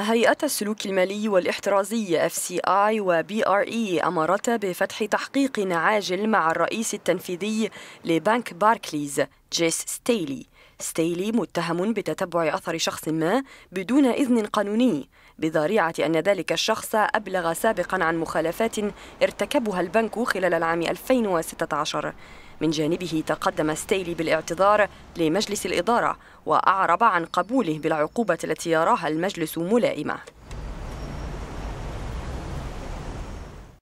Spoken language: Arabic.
هيئتا السلوك المالي والاحترازي FCI وبي ار اي e أمرتا بفتح تحقيق عاجل مع الرئيس التنفيذي لبنك باركليز جيس ستيلي ستيلي متهم بتتبع أثر شخص ما بدون إذن قانوني بذريعة أن ذلك الشخص أبلغ سابقا عن مخالفات ارتكبها البنك خلال العام 2016 من جانبه تقدم ستيلي بالاعتذار لمجلس الإدارة وأعرب عن قبوله بالعقوبة التي يراها المجلس ملائمة